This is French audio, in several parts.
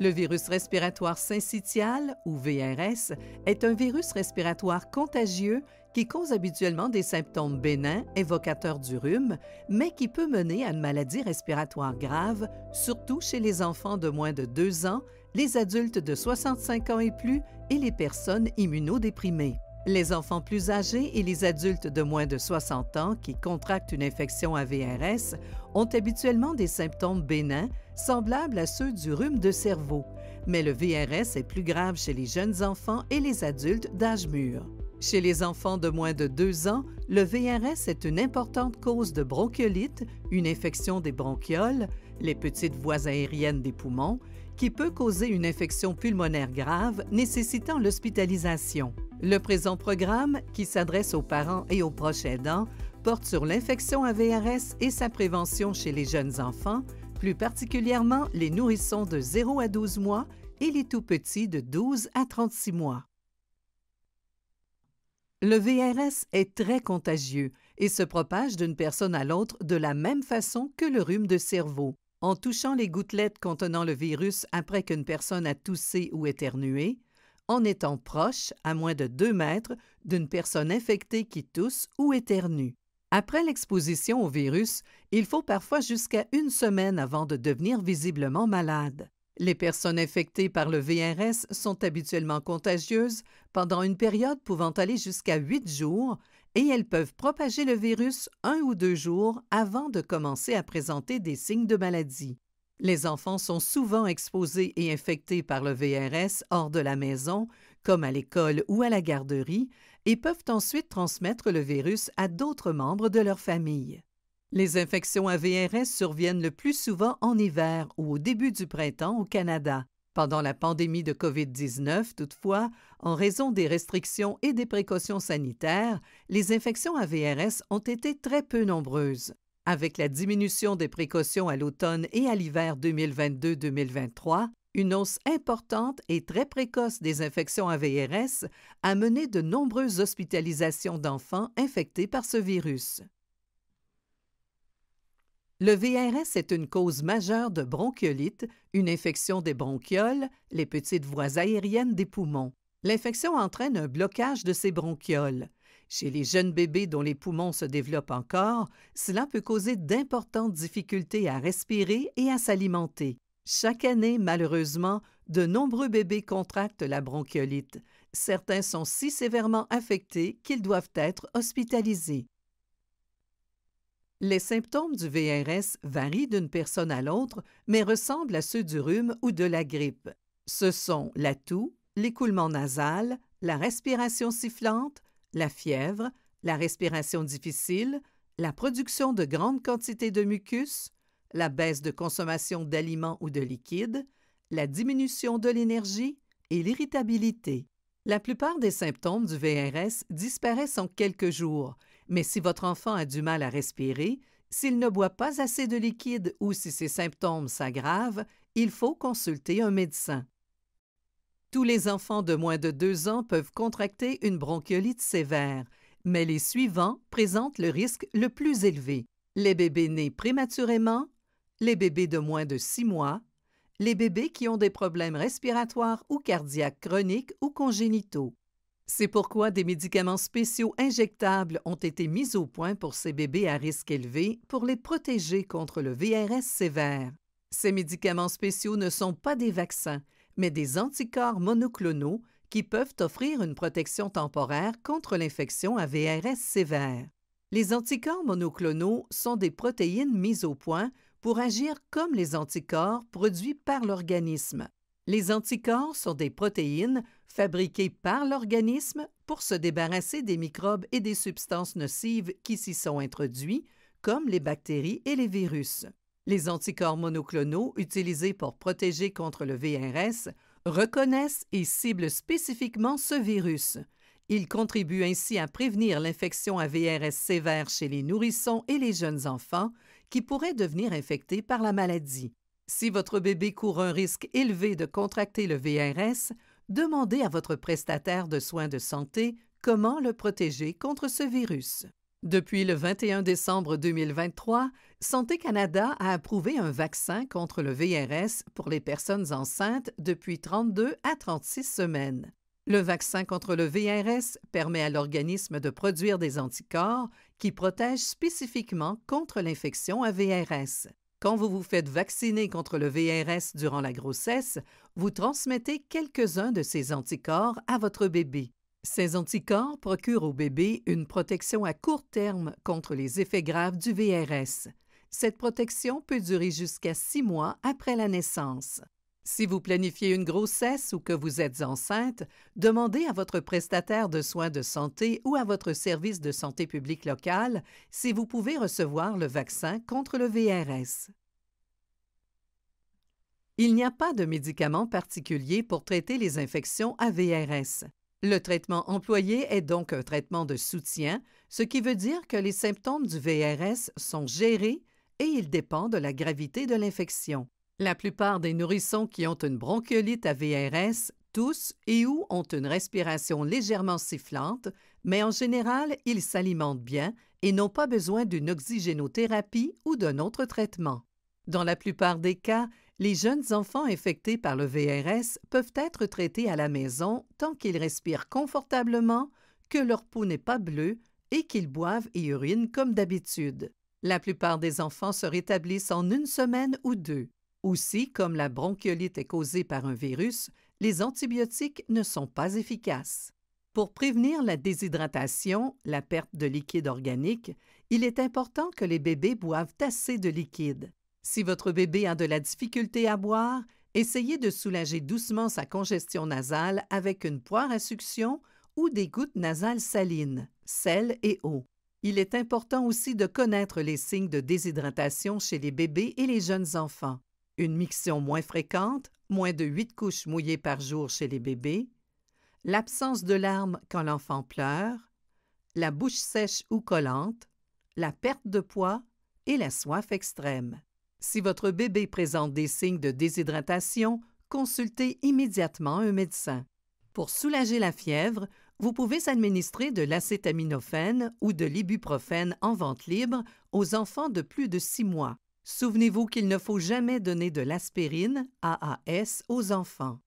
Le virus respiratoire syncytial, ou VRS, est un virus respiratoire contagieux qui cause habituellement des symptômes bénins évocateurs du rhume, mais qui peut mener à une maladie respiratoire grave, surtout chez les enfants de moins de 2 ans, les adultes de 65 ans et plus et les personnes immunodéprimées. Les enfants plus âgés et les adultes de moins de 60 ans qui contractent une infection à VRS ont habituellement des symptômes bénins semblables à ceux du rhume de cerveau, mais le VRS est plus grave chez les jeunes enfants et les adultes d'âge mûr. Chez les enfants de moins de 2 ans, le VRS est une importante cause de bronchiolite, une infection des bronchioles, les petites voies aériennes des poumons, qui peut causer une infection pulmonaire grave nécessitant l'hospitalisation. Le présent programme, qui s'adresse aux parents et aux proches aidants, porte sur l'infection à VRS et sa prévention chez les jeunes enfants, plus particulièrement les nourrissons de 0 à 12 mois et les tout-petits de 12 à 36 mois. Le VRS est très contagieux et se propage d'une personne à l'autre de la même façon que le rhume de cerveau. En touchant les gouttelettes contenant le virus après qu'une personne a toussé ou éternué, en étant proche, à moins de 2 mètres, d'une personne infectée qui tousse ou éternue. Après l'exposition au virus, il faut parfois jusqu'à une semaine avant de devenir visiblement malade. Les personnes infectées par le VRS sont habituellement contagieuses pendant une période pouvant aller jusqu'à 8 jours et elles peuvent propager le virus un ou deux jours avant de commencer à présenter des signes de maladie. Les enfants sont souvent exposés et infectés par le VRS hors de la maison, comme à l'école ou à la garderie, et peuvent ensuite transmettre le virus à d'autres membres de leur famille. Les infections à VRS surviennent le plus souvent en hiver ou au début du printemps au Canada. Pendant la pandémie de COVID-19, toutefois, en raison des restrictions et des précautions sanitaires, les infections à VRS ont été très peu nombreuses. Avec la diminution des précautions à l'automne et à l'hiver 2022-2023, une hausse importante et très précoce des infections à VRS a mené de nombreuses hospitalisations d'enfants infectés par ce virus. Le VRS est une cause majeure de bronchiolite, une infection des bronchioles, les petites voies aériennes des poumons. L'infection entraîne un blocage de ces bronchioles. Chez les jeunes bébés dont les poumons se développent encore, cela peut causer d'importantes difficultés à respirer et à s'alimenter. Chaque année, malheureusement, de nombreux bébés contractent la bronchiolite. Certains sont si sévèrement affectés qu'ils doivent être hospitalisés. Les symptômes du VRS varient d'une personne à l'autre, mais ressemblent à ceux du rhume ou de la grippe. Ce sont la toux, l'écoulement nasal, la respiration sifflante, la fièvre, la respiration difficile, la production de grandes quantités de mucus, la baisse de consommation d'aliments ou de liquides, la diminution de l'énergie et l'irritabilité. La plupart des symptômes du VRS disparaissent en quelques jours, mais si votre enfant a du mal à respirer, s'il ne boit pas assez de liquide ou si ses symptômes s'aggravent, il faut consulter un médecin. Tous les enfants de moins de 2 ans peuvent contracter une bronchiolite sévère, mais les suivants présentent le risque le plus élevé. Les bébés nés prématurément, les bébés de moins de six mois, les bébés qui ont des problèmes respiratoires ou cardiaques chroniques ou congénitaux. C'est pourquoi des médicaments spéciaux injectables ont été mis au point pour ces bébés à risque élevé pour les protéger contre le VRS sévère. Ces médicaments spéciaux ne sont pas des vaccins, mais des anticorps monoclonaux qui peuvent offrir une protection temporaire contre l'infection à VRS sévère. Les anticorps monoclonaux sont des protéines mises au point pour agir comme les anticorps produits par l'organisme. Les anticorps sont des protéines fabriquées par l'organisme pour se débarrasser des microbes et des substances nocives qui s'y sont introduits, comme les bactéries et les virus. Les anticorps monoclonaux utilisés pour protéger contre le VRS reconnaissent et ciblent spécifiquement ce virus. Ils contribuent ainsi à prévenir l'infection à VRS sévère chez les nourrissons et les jeunes enfants qui pourraient devenir infectés par la maladie. Si votre bébé court un risque élevé de contracter le VRS, demandez à votre prestataire de soins de santé comment le protéger contre ce virus. Depuis le 21 décembre 2023, Santé Canada a approuvé un vaccin contre le VRS pour les personnes enceintes depuis 32 à 36 semaines. Le vaccin contre le VRS permet à l'organisme de produire des anticorps qui protègent spécifiquement contre l'infection à VRS. Quand vous vous faites vacciner contre le VRS durant la grossesse, vous transmettez quelques-uns de ces anticorps à votre bébé. Ces anticorps procurent au bébé une protection à court terme contre les effets graves du VRS. Cette protection peut durer jusqu'à six mois après la naissance. Si vous planifiez une grossesse ou que vous êtes enceinte, demandez à votre prestataire de soins de santé ou à votre service de santé publique local si vous pouvez recevoir le vaccin contre le VRS. Il n'y a pas de médicament particulier pour traiter les infections à VRS. Le traitement employé est donc un traitement de soutien, ce qui veut dire que les symptômes du VRS sont gérés et il dépend de la gravité de l'infection. La plupart des nourrissons qui ont une bronchiolite à VRS tous et ou ont une respiration légèrement sifflante, mais en général, ils s'alimentent bien et n'ont pas besoin d'une oxygénothérapie ou d'un autre traitement. Dans la plupart des cas, les jeunes enfants infectés par le VRS peuvent être traités à la maison tant qu'ils respirent confortablement, que leur peau n'est pas bleue et qu'ils boivent et urinent comme d'habitude. La plupart des enfants se rétablissent en une semaine ou deux. Aussi, comme la bronchiolite est causée par un virus, les antibiotiques ne sont pas efficaces. Pour prévenir la déshydratation, la perte de liquide organique, il est important que les bébés boivent assez de liquide. Si votre bébé a de la difficulté à boire, essayez de soulager doucement sa congestion nasale avec une poire à succion ou des gouttes nasales salines, sel et eau. Il est important aussi de connaître les signes de déshydratation chez les bébés et les jeunes enfants. Une miction moins fréquente, moins de 8 couches mouillées par jour chez les bébés, l'absence de larmes quand l'enfant pleure, la bouche sèche ou collante, la perte de poids et la soif extrême. Si votre bébé présente des signes de déshydratation, consultez immédiatement un médecin. Pour soulager la fièvre, vous pouvez administrer de l'acétaminophène ou de l'ibuprofène en vente libre aux enfants de plus de six mois. Souvenez-vous qu'il ne faut jamais donner de l'aspirine AAS aux enfants.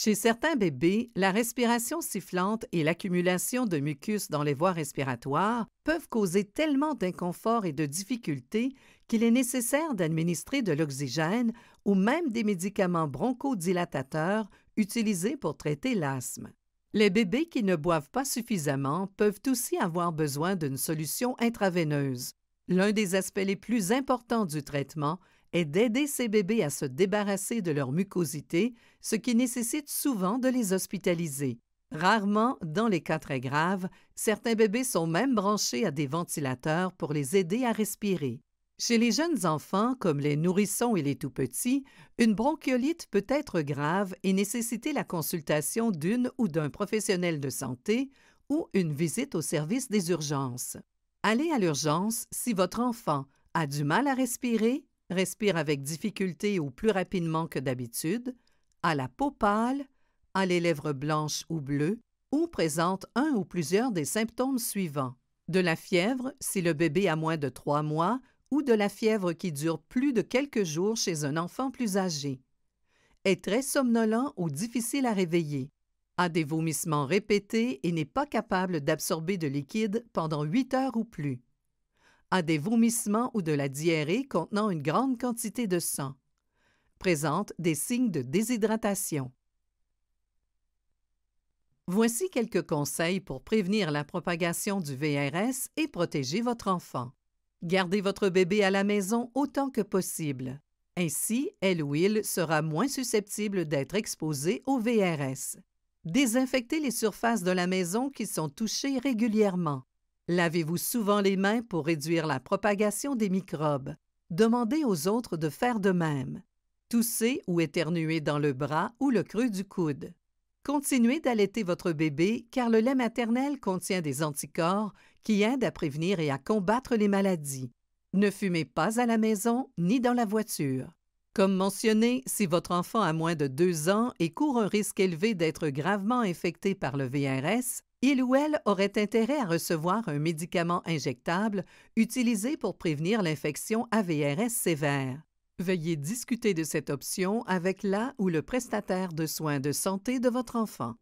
Chez certains bébés, la respiration sifflante et l'accumulation de mucus dans les voies respiratoires peuvent causer tellement d'inconfort et de difficultés qu'il est nécessaire d'administrer de l'oxygène ou même des médicaments bronchodilatateurs utilisés pour traiter l'asthme. Les bébés qui ne boivent pas suffisamment peuvent aussi avoir besoin d'une solution intraveineuse. L'un des aspects les plus importants du traitement est d'aider ces bébés à se débarrasser de leur mucosité, ce qui nécessite souvent de les hospitaliser. Rarement, dans les cas très graves, certains bébés sont même branchés à des ventilateurs pour les aider à respirer. Chez les jeunes enfants, comme les nourrissons et les tout-petits, une bronchiolite peut être grave et nécessiter la consultation d'une ou d'un professionnel de santé ou une visite au service des urgences. Allez à l'urgence si votre enfant a du mal à respirer, respire avec difficulté ou plus rapidement que d'habitude, a la peau pâle, a les lèvres blanches ou bleues, ou présente un ou plusieurs des symptômes suivants. De la fièvre si le bébé a moins de trois mois ou de la fièvre qui dure plus de quelques jours chez un enfant plus âgé. Est très somnolent ou difficile à réveiller. A des vomissements répétés et n'est pas capable d'absorber de liquide pendant huit heures ou plus à des vomissements ou de la diarrhée contenant une grande quantité de sang. Présente des signes de déshydratation. Voici quelques conseils pour prévenir la propagation du VRS et protéger votre enfant. Gardez votre bébé à la maison autant que possible. Ainsi, elle ou il sera moins susceptible d'être exposé au VRS. Désinfectez les surfaces de la maison qui sont touchées régulièrement. Lavez-vous souvent les mains pour réduire la propagation des microbes. Demandez aux autres de faire de même. Toussez ou éternuez dans le bras ou le creux du coude. Continuez d'allaiter votre bébé car le lait maternel contient des anticorps qui aident à prévenir et à combattre les maladies. Ne fumez pas à la maison ni dans la voiture. Comme mentionné, si votre enfant a moins de deux ans et court un risque élevé d'être gravement infecté par le VRS, il ou elle aurait intérêt à recevoir un médicament injectable utilisé pour prévenir l'infection AVRS sévère. Veuillez discuter de cette option avec la ou le prestataire de soins de santé de votre enfant.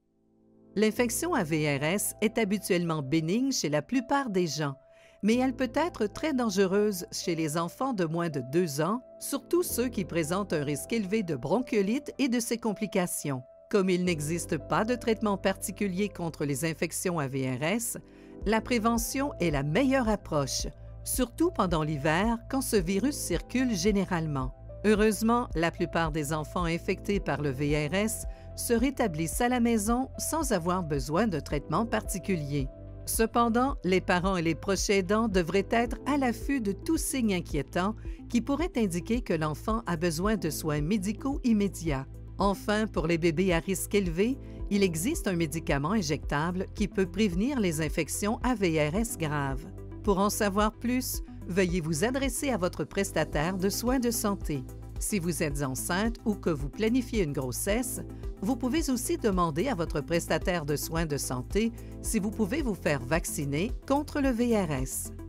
L'infection AVRS est habituellement bénigne chez la plupart des gens, mais elle peut être très dangereuse chez les enfants de moins de 2 ans, surtout ceux qui présentent un risque élevé de bronchiolite et de ses complications. Comme il n'existe pas de traitement particulier contre les infections à VRS, la prévention est la meilleure approche, surtout pendant l'hiver quand ce virus circule généralement. Heureusement, la plupart des enfants infectés par le VRS se rétablissent à la maison sans avoir besoin de traitement particulier. Cependant, les parents et les proches aidants devraient être à l'affût de tout signe inquiétant qui pourrait indiquer que l'enfant a besoin de soins médicaux immédiats. Enfin, pour les bébés à risque élevé, il existe un médicament injectable qui peut prévenir les infections à VRS graves. Pour en savoir plus, veuillez vous adresser à votre prestataire de soins de santé. Si vous êtes enceinte ou que vous planifiez une grossesse, vous pouvez aussi demander à votre prestataire de soins de santé si vous pouvez vous faire vacciner contre le VRS.